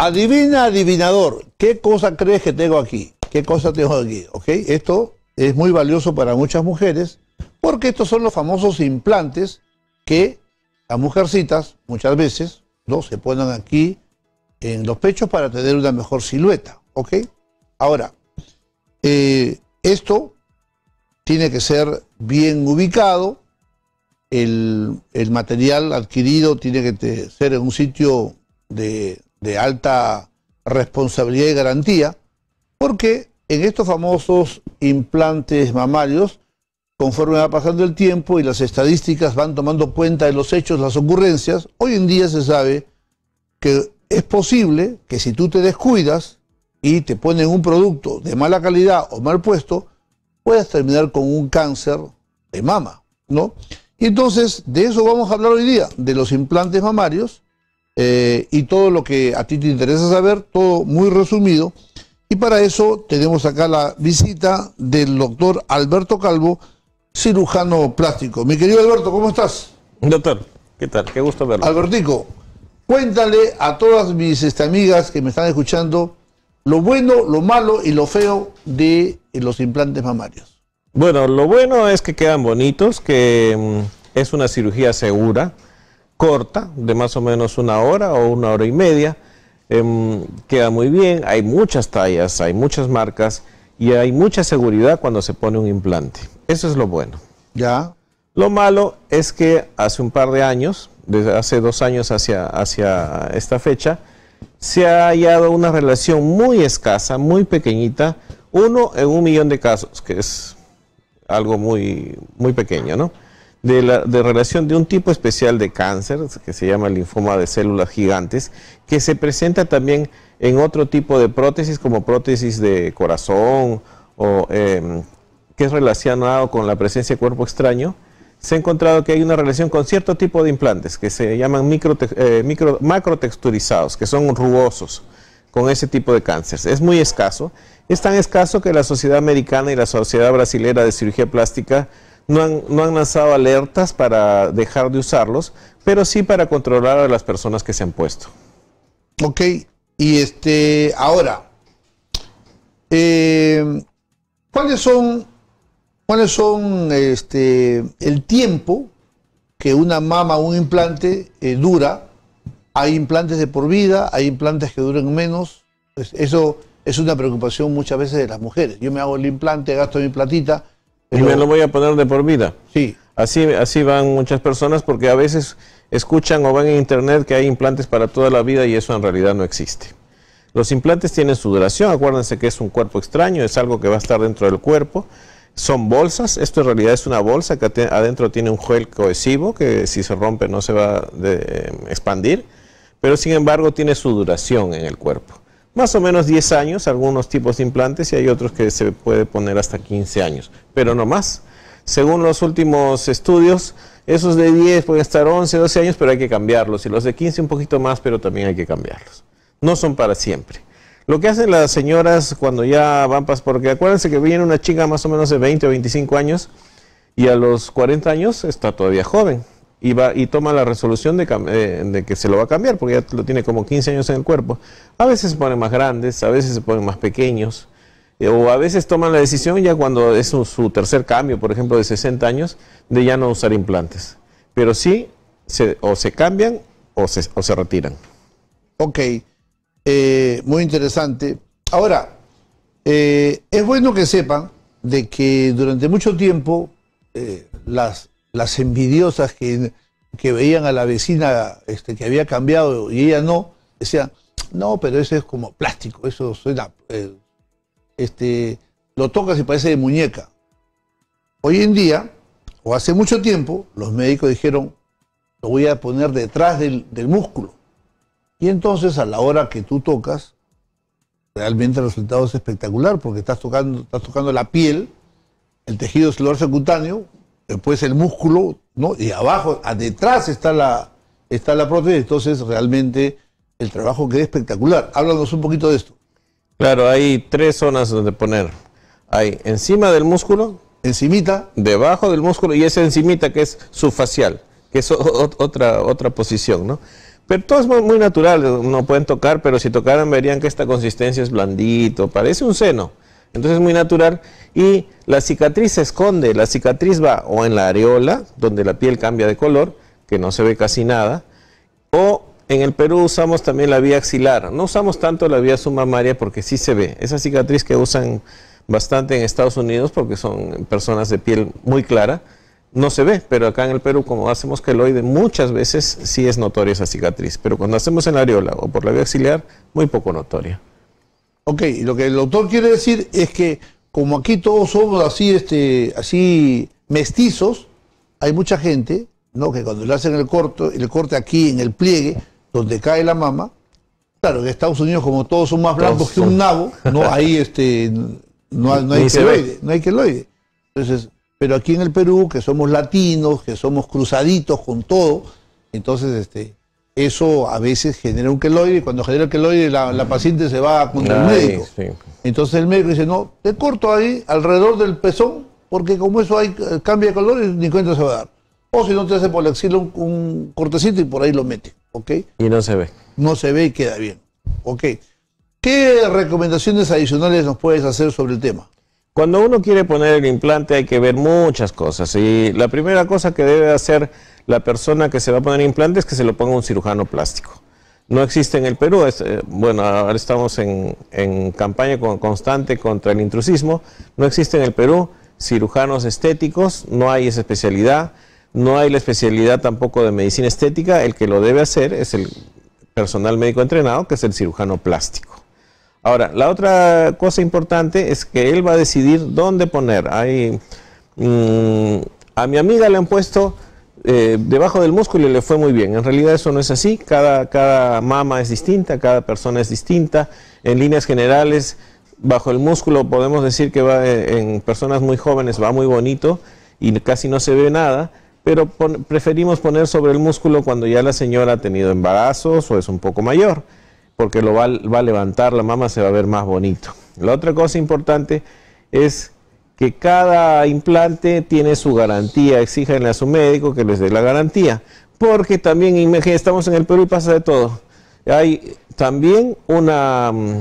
Adivina, adivinador, ¿qué cosa crees que tengo aquí? ¿Qué cosa tengo aquí? ¿Ok? Esto es muy valioso para muchas mujeres porque estos son los famosos implantes que las mujercitas muchas veces ¿no? se ponen aquí en los pechos para tener una mejor silueta. ¿Ok? Ahora, eh, esto tiene que ser bien ubicado. el material adquirido tiene que ser en un sitio de, de alta responsabilidad y garantía, porque en estos famosos implantes mamarios, conforme va pasando el tiempo y las estadísticas van tomando cuenta de los hechos, las ocurrencias, hoy en día se sabe que es posible que si tú te descuidas y te ponen un producto de mala calidad o mal puesto, puedas terminar con un cáncer de mama, ¿no? Y entonces, de eso vamos a hablar hoy día, de los implantes mamarios, eh, y todo lo que a ti te interesa saber, todo muy resumido. Y para eso tenemos acá la visita del doctor Alberto Calvo, cirujano plástico. Mi querido Alberto, ¿cómo estás? Doctor, ¿qué tal? Qué gusto verlo. Albertico, cuéntale a todas mis este, amigas que me están escuchando lo bueno, lo malo y lo feo de los implantes mamarios. Bueno, lo bueno es que quedan bonitos, que mm, es una cirugía segura corta, de más o menos una hora o una hora y media. Em, queda muy bien, hay muchas tallas, hay muchas marcas y hay mucha seguridad cuando se pone un implante. Eso es lo bueno. Ya. Lo malo es que hace un par de años, desde hace dos años hacia, hacia esta fecha, se ha hallado una relación muy escasa, muy pequeñita, uno en un millón de casos, que es algo muy, muy pequeño, ¿no? de, relación de un tipo especial de cáncer, que se llama linfoma de células gigantes, que se presenta también en otro tipo de prótesis, como prótesis de corazón, o, em, que es relacionado con la presencia de cuerpo extraño, se ha encontrado que hay una relación con cierto tipo de implantes que se llaman eh, micro, texturizados que son rugosos con ese tipo de cáncer Es muy escaso. Es tan escaso que la Sociedad Americana y la Sociedad Brasilera de Cirugía Plástica no han, no lanzado alertas para dejar de usarlos, pero sí para controlar a las personas que se han puesto. Ok, y este, ahora, eh, ¿cuáles son, cuáles son este, el tiempo que una mama, un implante eh, dura? Hay implantes de por vida, hay implantes que duran menos. eso es una preocupación muchas veces de las mujeres. Yo me hago el implante, gasto mi platita, y me lo voy a poner de por vida. Sí. Así, así van muchas personas porque a veces escuchan o van en internet que hay implantes para toda la vida y eso en realidad no existe. Los implantes tienen su duración, acuérdense que es un cuerpo extraño, es algo que va a estar dentro del cuerpo. Son bolsas, esto en realidad es una bolsa que adentro tiene un gel cohesivo que si se rompe no se va a eh, expandir, pero sin embargo tiene su duración en el cuerpo más o menos 10 años, algunos tipos de implantes y hay otros que se puede poner hasta 15 años, pero no más. Según los últimos estudios, esos de 10 pueden estar 11, 12 años, pero hay que cambiarlos. Y los de 15 un poquito más, pero también hay que cambiarlos. No son para siempre. Lo que hacen las señoras cuando ya van pas, porque acuérdense que viene una chica más o menos de 20 o 25 años y a los 40 años está todavía joven y, toma la resolución eh, de, que se lo va a cambiar, porque ya lo tiene como 15 años en el cuerpo. A veces se ponen más grandes, a veces se ponen más pequeños, eh, o a veces toman la decisión ya cuando es su, tercer cambio, por ejemplo, de 60 años, de ya no usar implantes. Pero sí, o se cambian o se, retiran. Ok, eh, muy interesante. Ahora, es bueno que sepan de que durante mucho tiempo las las envidiosas que, veían a la vecina este, que había cambiado y ella no, decían, no, pero eso es como plástico, eso suena, eh, este, lo tocas y parece de muñeca. Hoy en día, o hace mucho tiempo, los médicos dijeron, lo voy a poner detrás del, músculo. Y entonces a la hora que tú tocas, realmente el resultado es espectacular porque estás tocando, estás tocando la piel, el tejido celular subcutáneo pues el músculo, ¿no? Y abajo, detrás está la, está la prótesis, entonces realmente el trabajo queda espectacular. Háblanos un poquito de esto. Claro, hay tres zonas donde poner. Hay encima del músculo. Encimita. Debajo del músculo y esa encimita que es facial, que es otra, otra posición, ¿no? Pero todo es muy natural, no pueden tocar, pero si tocaran verían que esta consistencia es blandito, parece un seno. Entonces es muy natural. Y la cicatriz se esconde, la cicatriz va o en la areola, donde la piel cambia de color, que no se ve casi nada, o en el Perú usamos también la vía axilar. No usamos tanto la vía sumamaria porque sí se ve. Esa cicatriz que usan bastante en Estados Unidos porque son personas de piel muy clara, no se ve, pero acá en el Perú, como hacemos queloide, muchas veces sí es notoria esa cicatriz, pero cuando hacemos en la areola o por la vía axilar, muy poco notoria. Ok, lo que el autor quiere decir es que como aquí todos somos así, este, así mestizos, hay mucha gente, ¿no? Que cuando le hacen el corte, el corte aquí en el pliegue, donde cae la mama, claro, en Estados Unidos como todos son más blancos que un nabo, no hay este, no, no hay que no hay Entonces, pero aquí en el Perú, que somos latinos, que somos cruzaditos con todo, entonces este, eso a veces genera un queloide y cuando genera el queloide la, paciente se va a el médico. Entonces el médico dice, no, te corto ahí alrededor del pezón porque como eso hay, eh, cambia de color y ni cuenta se va a dar. O si no te hace por el axila un, cortecito y por ahí lo mete, ¿ok? Y no se ve. No se ve y queda bien, ¿ok? ¿Qué recomendaciones adicionales nos puedes hacer sobre el tema? Cuando uno quiere poner el implante hay que ver muchas cosas y la primera cosa que debe hacer la persona que se va a poner implantes que se lo ponga un cirujano plástico. No existe en el Perú, eh, bueno, ahora estamos en, campaña constante contra el intrusismo, no existe en el Perú cirujanos estéticos, no hay esa especialidad, no hay la especialidad tampoco de medicina estética, el que lo debe hacer es el personal médico entrenado, que es el cirujano plástico. Ahora, la otra cosa importante es que él va a decidir dónde poner. Mm, a mi amiga le han puesto eh, debajo del músculo y le fue muy bien. En realidad eso no es así, cada, cada mama es distinta, cada persona es distinta. En líneas generales, bajo el músculo podemos decir que va eh, en personas muy jóvenes va muy bonito y casi no se ve nada, pero preferimos poner sobre el músculo cuando ya la señora ha tenido embarazos o es un poco mayor, porque lo va, va a levantar, la mama se va a ver más bonito. La otra cosa importante es que cada implante tiene su garantía, exíjanle a su médico que les dé la garantía, porque también estamos en el Perú y pasa de todo. Hay también una mm,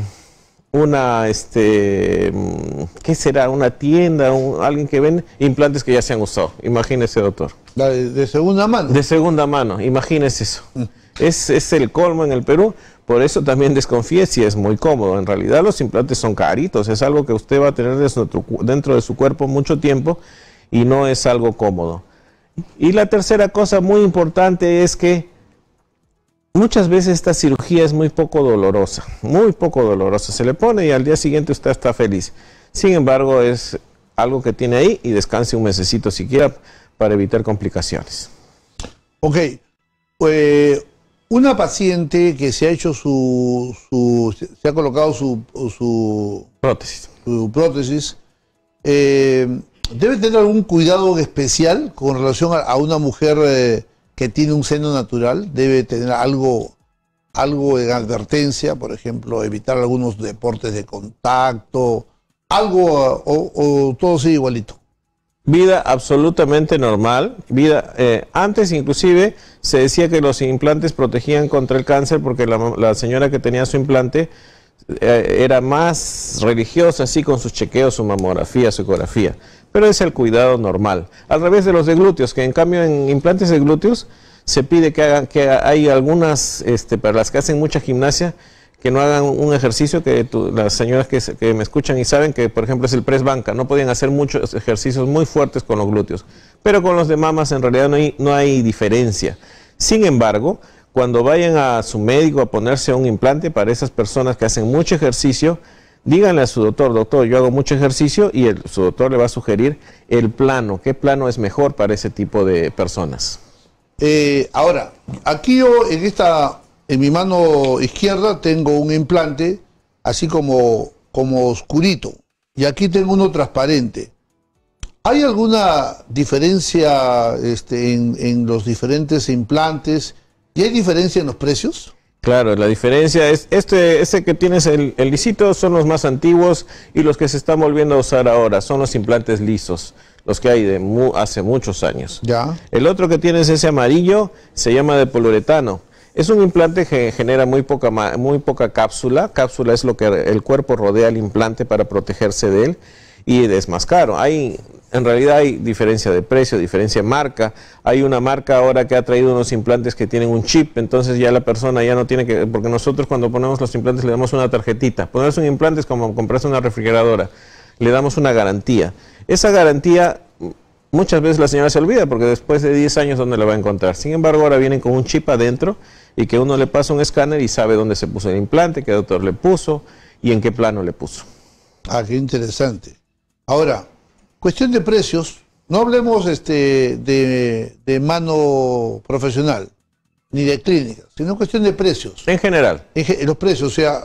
una, este, mm, ¿qué será? Una tienda, alguien que vende implantes que ya se han usado. Imagínese, doctor. De, segunda mano. De segunda mano, imagínese eso. Mm. es, es el colmo en el Perú. Por eso también desconfíe si es muy cómodo. En realidad los implantes son caritos, es algo que usted va a tener dentro de su cuerpo mucho tiempo y no es algo cómodo. Y la tercera cosa muy importante es que Muchas veces esta cirugía es muy poco dolorosa, muy poco dolorosa. Se le pone y al día siguiente usted está feliz. Sin embargo, es algo que tiene ahí y descanse un mesecito siquiera para evitar complicaciones. Ok. Eh, una paciente que se ha hecho su, se ha colocado su, prótesis, eh, ¿debe tener algún cuidado especial con relación a, una mujer... Eh, que tiene un seno natural debe tener algo, algo en advertencia, por ejemplo, evitar algunos deportes de contacto, algo o, todo sigue igualito. Vida absolutamente normal, vida eh, antes inclusive se decía que los implantes protegían contra el cáncer porque la, señora que tenía su implante eh, era más religiosa, así con sus chequeos, su mamografía, su ecografía pero es el cuidado normal. A través de los de glúteos, que en cambio en implantes de glúteos se pide que hagan, que hay algunas, este, para las que hacen mucha gimnasia, que no hagan un ejercicio que las señoras que, me escuchan y saben que, por ejemplo, es el press banca. No podían hacer muchos ejercicios muy fuertes con los glúteos. Pero con los de mamas en realidad no hay, no hay diferencia. Sin embargo, cuando vayan a su médico a ponerse un implante, para esas personas que hacen mucho ejercicio, díganle a su doctor, doctor, yo hago mucho ejercicio y el, su doctor le va a sugerir el plano, qué plano es mejor para ese tipo de personas. Eh, ahora, aquí yo en esta, en mi mano izquierda tengo un implante, así como, como oscurito, y aquí tengo uno transparente. ¿Hay alguna diferencia este, en los diferentes implantes? ¿Y hay diferencia en los precios? Claro, la diferencia es, este, ese que tienes el, lisito son los más antiguos y los que se están volviendo a usar ahora son los implantes lisos, los que hay de hace muchos años. Ya. El otro que tienes, ese amarillo, se llama de poluretano, Es un implante que genera muy poca, muy poca cápsula. Cápsula es lo que el cuerpo rodea al implante para protegerse de él y es más caro. Hay en realidad hay diferencia de precio, diferencia de marca. Hay una marca ahora que ha traído unos implantes que tienen un chip, entonces ya la persona ya no tiene que... Porque nosotros cuando ponemos los implantes le damos una tarjetita. Ponerse un implante es como comprarse una refrigeradora. Le damos una garantía. Esa garantía muchas veces la señora se olvida porque después de 10 años dónde la va a encontrar. Sin embargo, ahora vienen con un chip adentro y que uno le pasa un escáner y sabe dónde se puso el implante, qué doctor le puso y en qué plano le puso. Ah, qué interesante. Ahora, Cuestión de precios, no hablemos este, de, mano profesional ni de clínica, sino cuestión de precios. En general. los precios, o sea,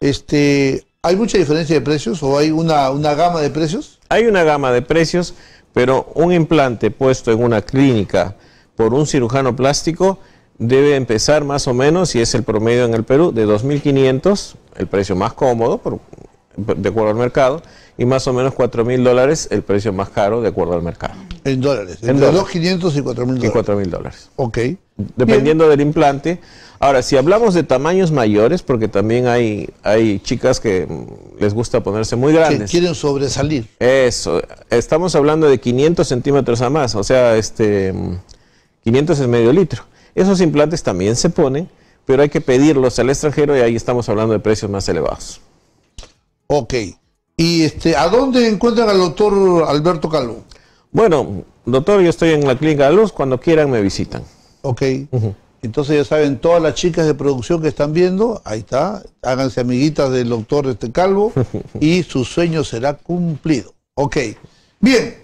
este, ¿hay mucha diferencia de precios o hay una, una gama de precios? Hay una gama de precios, pero un implante puesto en una clínica por un cirujano plástico debe empezar más o menos, y es el promedio en el Perú, de 2.500, el precio más cómodo, por de acuerdo al mercado y más o menos 4 mil dólares el precio más caro de acuerdo al mercado. En dólares, entre 2.500 y 4 mil dólares. Y 4 mil dólares. Ok. Dependiendo del implante. Ahora, si hablamos de tamaños mayores, porque también hay, hay chicas que mm, les gusta ponerse muy grandes. Que quieren sobresalir. Eso, estamos hablando de 500 centímetros a más, o sea, este 500 mm, es medio litro. Esos implantes también se ponen, pero hay que pedirlos al extranjero y ahí estamos hablando de precios más elevados. Ok. ¿Y este, a dónde encuentran al doctor Alberto Calvo? Bueno, doctor, yo estoy en la Clínica de Luz. Cuando quieran me visitan. Ok. Entonces ya saben, todas las chicas de producción que están viendo, ahí está, háganse amiguitas del doctor este calvo y su sueño será cumplido. Ok, bien,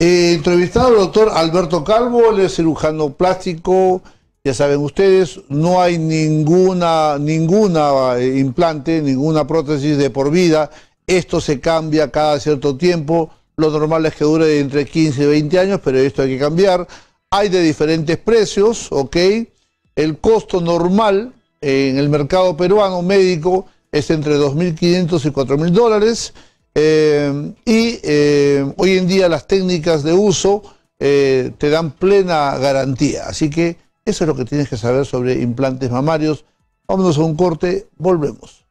eh, entrevistado al doctor Alberto Calvo, él es cirujano plástico, ya saben ustedes, no hay ninguna, ninguna eh, implante, ninguna prótesis de por vida. Esto se cambia cada cierto tiempo. Lo normal es que dure entre 15 y 20 años, pero esto hay que cambiar. Hay de diferentes precios, ¿ok? El costo normal eh, en el mercado peruano médico es entre 2.500 y 4.000 dólares. Eh, y hoy en día las técnicas de uso te dan plena garantía. Así que eso es lo que tienes que saber sobre implantes mamarios. Vámonos a un corte, volvemos.